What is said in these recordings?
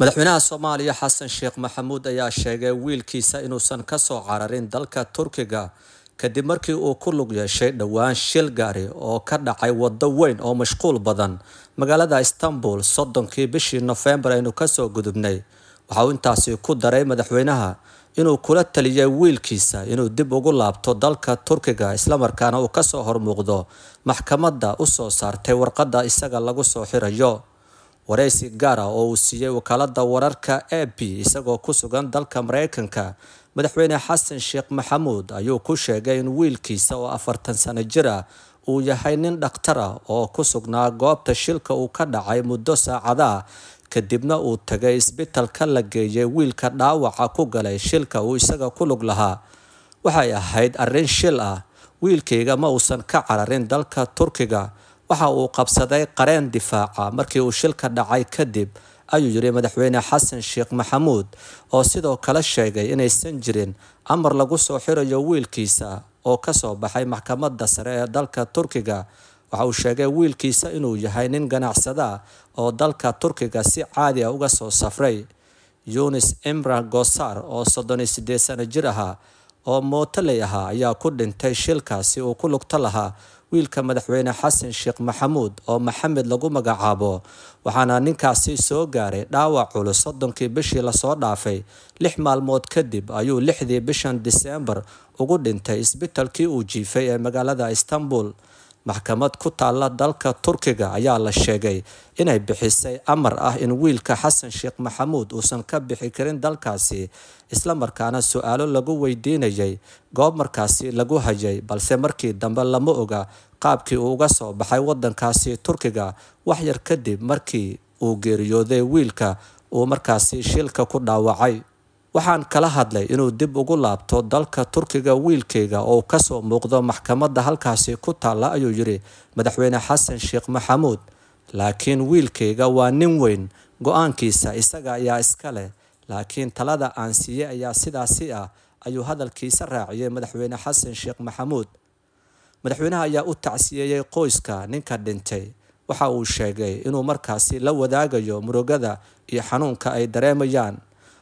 madaxweynaha soomaaliya xasan sheekh maxamuud ayaa sheegay wiilkiisa inuusan kasoo cararin dalka turkiga kadib markii uu ku lug yeeshay dhowaan shil gaari oo ka dhacay waddo weyn oo mashquul badan magaalada istanbul soddonkii bishii nofembar aynu kasoo gudubnay waxa uu intaasi ku daray madaxweynaha inuu kula taliyay wiilkiisa inuu dib ugu laabto dalka turkiga islamarkaana uu kasoo hormuuqdo maxkamadda usoo saartay warqadda isaga lagu soo xirayo waraysi gaara ah oo uu siiyey wakaalada wararka a b isagoo ku sugan dalka maraykanka madaxweyne xasan sheekh maxamuud ayuu ku sheegay in wiilkiisa oo afartan sano jir ah uu yahay nin dhakhtara ah oo ku sugnaa goobta shilka uu ka dhacay muddo saacadaa kadibna uu tagay isbitalka la geeyey wiilka dhaawaca ku galay shilka uu isaga ku lug lahaa waxay ahayd arrin shil ah wiilkayga ma uusan ka cararin dalka turkiga waxa uu qabsaday qareen difaaca markii uu shilka dhacay kadib ayuu yidhi madaxweyne xasan sheekh maxamuud oo sidoo kale sheegay inaysan jirin amar lagu soo xirayo wiilkiisa oo ka soo baxay maxkamadda sare ee dalka turkiga waxa uu sheegay wiilkiisa inuu yahay nin ganacsada oo dalka turkiga si caadi a ah uga soo safray yunis imra gosar oo soddon iyo sideed sano jir ahaa oo mootaley ahaa ayaa ku dhintay shilkaasi uu ku lugto lahaa wiilka madaxweyne xasan sheekh maxamuud oo maxamed lagu magacaabo waxaana ninkaasi soo gaaray dhaawac culus soddonkii bishii lasoo dhaafay lix maalmood kadib ayuu lixdii bishan diseembar ugu dhintay isbitalkii uu jiifay ee magaalada istanbul maxkamad ku taalla dalka turkiga ayaa la sheegay inay bixisay amar ah in wiilka xasan sheekh maxamuud uusan ka bixi karin dalkaasi isla markaana su-aalo lagu weydiinayay goob markaasi lagu hayay balse markii dambe lama oga qaabkii uu uga soo baxay wadankaasi turkiga wax yar kadib markii uu geeriyooday wiilka uu markaasi shilka ku dhaawacay waxaan kala hadlay inuu dib ugu laabto dalka turkiga wiilkayga oo kasoo muuqdo maxkamadda halkaasi ku taalla ayuu yidhi madaxweyne xasan sheekh maxamuud laakiin wiilkayga waa nin weyn go-aankiisa isaga ayaa iska leh laakiin talada aan siiyey ayaa sidaasi ah ayuu hadalkiisa raaciyey madaxweyne xasan sheekh maxamuud madaxweynaha ayaa u tacsiyeeyey qoyska ninka dhintay waxa uu sheegay inuu markaasi la wadaagayo murugada iyo xanuunka ay dareemayaan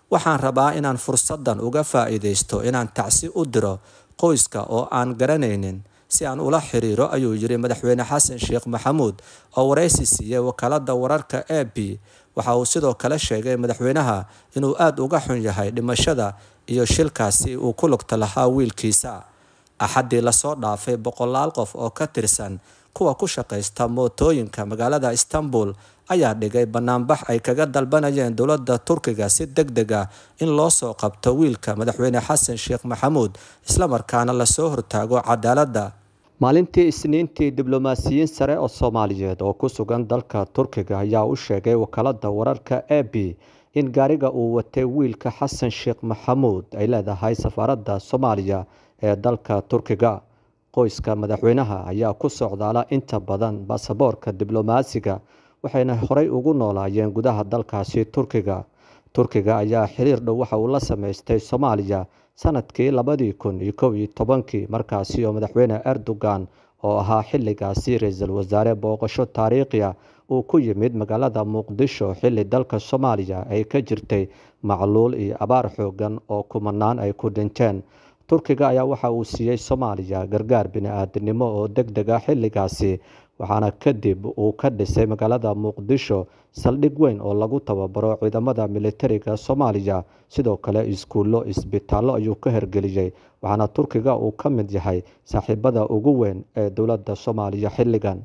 waxaan rabaa inaan fursaddan uga faa'iidaysto inaan tacsi u diro qoyska oo aan garanaynin si aan ula xiriiro ayuu yidhi madaxweyne xasan sheekh maxamuud oo waraysi siiyey wakaaladda wararka a b waxa uu sidoo kale sheegay madaxweynaha inuu aada uga xun yahay dhimashada iyo shilkaasi uu ku lugta lahaa wiilkiisa axaddii lasoo dhaafay boqolaal qof oo ka tirsan kuwa ku shaqaysta mootooyinka magaalada istanbul ayaa dhigay banaanbax ay kaga dalbanayeen dowladda turkiga si deg deg ah in loo soo qabto wiilka madaxweyne xasan sheekh maxamuud isla markaana lasoo hortaago cadaaladda maalintii isniintii diblomaasiyiin sare oo soomaaliyeed oo ku sugan dalka turkiga ayaa u sheegay wakaaladda wararka a b in gaariga uu watay wiilka xasan sheekh maxamuud ay leedahay safaaradda soomaaliya ee dalka turkiga qoyska madaxweynaha ayaa ku socdaala inta badan baasaboorka diblomaasiga waxayna horey ugu noolaayeen gudaha dalkaasi turkiga turkiga ayaa xiriir dhow waxa uu la samaystay soomaaliya sanadkii labadii kun iyo kow iyo tobankii markaasi oo madaxweyne erdogan oo ahaa xilligaasi ra-iisul wasaare booqasho taariikhiya uu ku yimid magaalada muqdisho xilli dalka soomaaliya ay ka jirtay macluul iyo abaar xooggan oo kumanaan ay ku dhinteen turkiga ayaa waxa uu siiyey soomaaliya gargaar bini aadanimo oo deg dega xilligaasi waxaana kadib uu ka dhisay magaalada muqdisho saldhig weyn oo lagu tababaro ciidamada militariga soomaaliya sidoo kale iskuullo isbitaallo ayuu ka hergeliyey waxaana turkiga uu ka mid yahay saaxiibada ugu weyn ee dowladda soomaaliya xilligan